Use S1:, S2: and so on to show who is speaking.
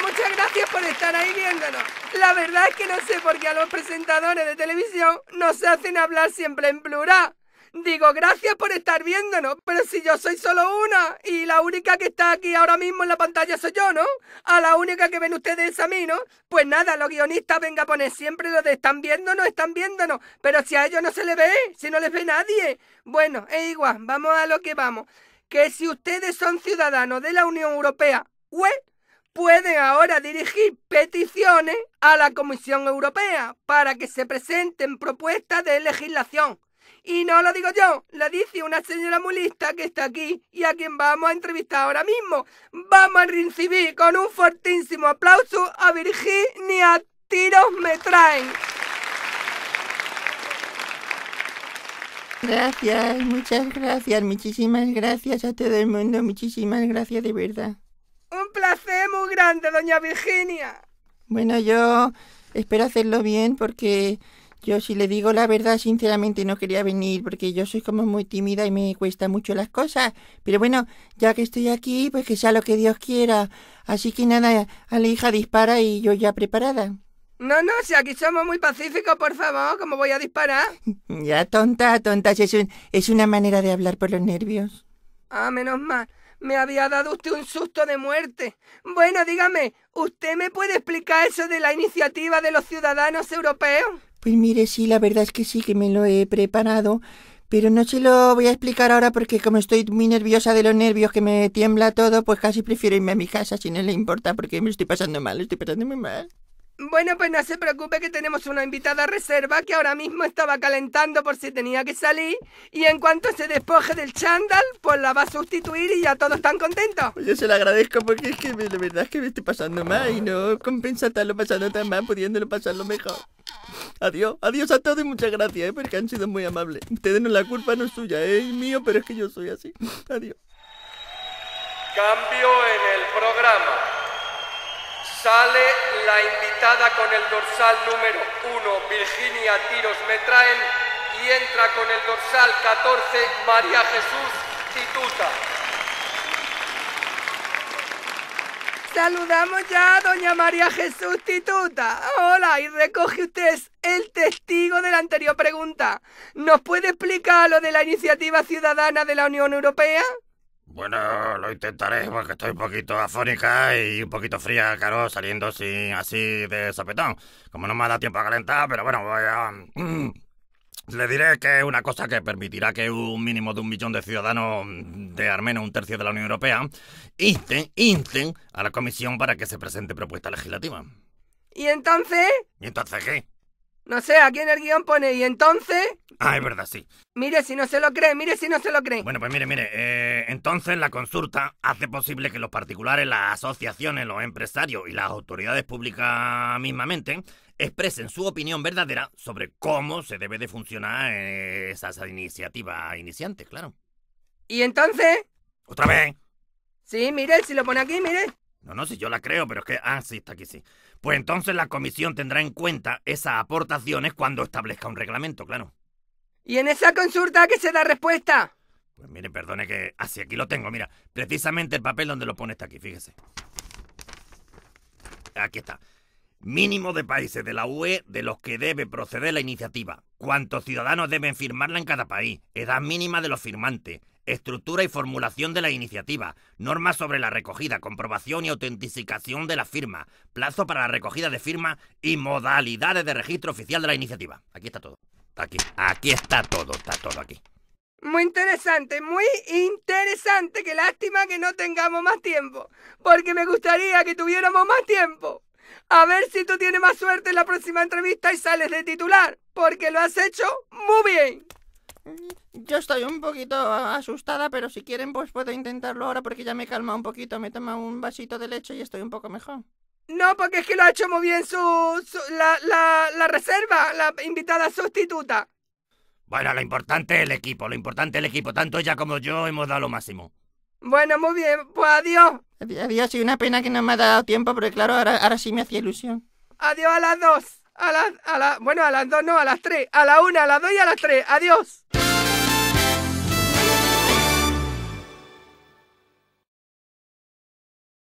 S1: muchas gracias por estar ahí viéndonos. La verdad es que no sé por qué a los presentadores de televisión no se hacen hablar siempre en plural. Digo, gracias por estar viéndonos, pero si yo soy solo una y la única que está aquí ahora mismo en la pantalla soy yo, ¿no? A la única que ven ustedes a mí, ¿no? Pues nada, los guionistas venga a poner siempre lo de están viéndonos, están viéndonos, pero si a ellos no se les ve, si no les ve nadie. Bueno, es igual, vamos a lo que vamos. Que si ustedes son ciudadanos de la Unión Europea, ¿we? Pues, pueden ahora dirigir peticiones a la Comisión Europea para que se presenten propuestas de legislación. Y no lo digo yo, lo dice una señora mulista que está aquí y a quien vamos a entrevistar ahora mismo. Vamos a recibir con un fortísimo aplauso a Virginia Tiros Me Traen.
S2: Gracias, muchas gracias, muchísimas gracias a todo el mundo, muchísimas gracias de verdad.
S1: Un placer muy grande, doña Virginia.
S2: Bueno, yo espero hacerlo bien porque yo si le digo la verdad, sinceramente no quería venir porque yo soy como muy tímida y me cuesta mucho las cosas. Pero bueno, ya que estoy aquí, pues que sea lo que Dios quiera. Así que nada, a la hija dispara y yo ya preparada.
S1: No, no, si aquí somos muy pacíficos, por favor, ¿cómo voy a disparar?
S2: Ya, tonta, tonta, es, es una manera de hablar por los nervios.
S1: Ah, menos mal. Me había dado usted un susto de muerte. Bueno, dígame, ¿usted me puede explicar eso de la iniciativa de los ciudadanos europeos?
S2: Pues mire, sí, la verdad es que sí que me lo he preparado, pero no se lo voy a explicar ahora porque como estoy muy nerviosa de los nervios que me tiembla todo, pues casi prefiero irme a mi casa si no le
S1: importa porque
S2: me estoy pasando mal, estoy pasando mal.
S1: Bueno, pues no se preocupe que tenemos una invitada reserva que ahora mismo estaba calentando por si tenía que salir y en cuanto se despoje del chándal, pues la va a sustituir y ya todos están contentos. yo
S2: se la agradezco porque es que la verdad es que me estoy pasando mal y no compensa estarlo pasando tan mal pudiéndolo pasarlo mejor. Adiós, adiós a todos y muchas gracias, ¿eh? porque han sido muy amables. Ustedes no la culpa no es suya, ¿eh? es mío, pero es que yo soy así. Adiós.
S1: Cambio en el programa. Sale la invitada con el dorsal número 1, Virginia Tiros traen y entra con el dorsal 14, María Jesús Tituta. Saludamos ya a doña María Jesús Tituta. Hola, y recoge usted el testigo de la anterior pregunta. ¿Nos puede explicar lo de la iniciativa ciudadana de la Unión Europea?
S3: Bueno, lo intentaré porque estoy un poquito afónica y un poquito fría, claro, saliendo así de zapetón. Como no me ha dado tiempo a calentar, pero bueno, voy a... Mm, le diré que es una cosa que permitirá que un mínimo de un millón de ciudadanos mm, de al un tercio de la Unión Europea insten, insten a la Comisión para que se presente propuesta legislativa.
S1: ¿Y entonces?
S3: ¿Y entonces qué?
S1: No sé, aquí en el guión pone, y entonces...
S3: Ah, es verdad, sí.
S1: Mire si no se lo cree, mire si no se lo cree. Bueno, pues
S3: mire, mire, eh, entonces la consulta hace posible que los particulares, las asociaciones, los empresarios y las autoridades públicas mismamente expresen su opinión verdadera sobre cómo se debe de funcionar eh, esa iniciativa iniciante, claro.
S1: ¿Y entonces? Otra vez. Sí, mire, si lo pone aquí, mire.
S3: No, no, si yo la creo, pero es que... Ah, sí, está aquí, sí. Pues entonces la comisión tendrá en cuenta esas aportaciones cuando establezca un reglamento, claro.
S1: ¿Y en esa consulta qué se da respuesta?
S3: Pues mire, perdone que... así aquí lo tengo, mira. Precisamente el papel donde lo pone está aquí, fíjese. Aquí está. Mínimo de países de la UE de los que debe proceder la iniciativa. Cuántos ciudadanos deben firmarla en cada país. Edad mínima de los firmantes. Estructura y formulación de la iniciativa. Normas sobre la recogida, comprobación y autentificación de la firma. Plazo para la recogida de firma y modalidades de registro oficial de la iniciativa. Aquí está todo. Aquí, aquí está todo, está todo aquí.
S1: Muy interesante, muy interesante. Qué lástima que no tengamos más tiempo. Porque me gustaría que tuviéramos más tiempo. A ver si tú tienes más suerte en la próxima entrevista y sales de titular. Porque lo has hecho muy bien. Yo estoy un poquito asustada,
S2: pero si quieren pues puedo intentarlo ahora porque ya me calma un poquito. Me tomado un vasito de leche y estoy un poco mejor.
S1: No, porque es que lo ha hecho muy bien su, la, la, la reserva, la invitada sustituta.
S3: Bueno, lo importante es el equipo, lo importante es el equipo. Tanto ella como yo hemos dado lo máximo.
S2: Bueno, muy bien, pues adiós. Adiós, y una pena que no me ha dado tiempo, pero claro, ahora, ahora sí me hacía ilusión. Adiós a las dos. A las, a la, bueno, a las dos no, a
S1: las tres. A la una, a las dos y a las tres. Adiós.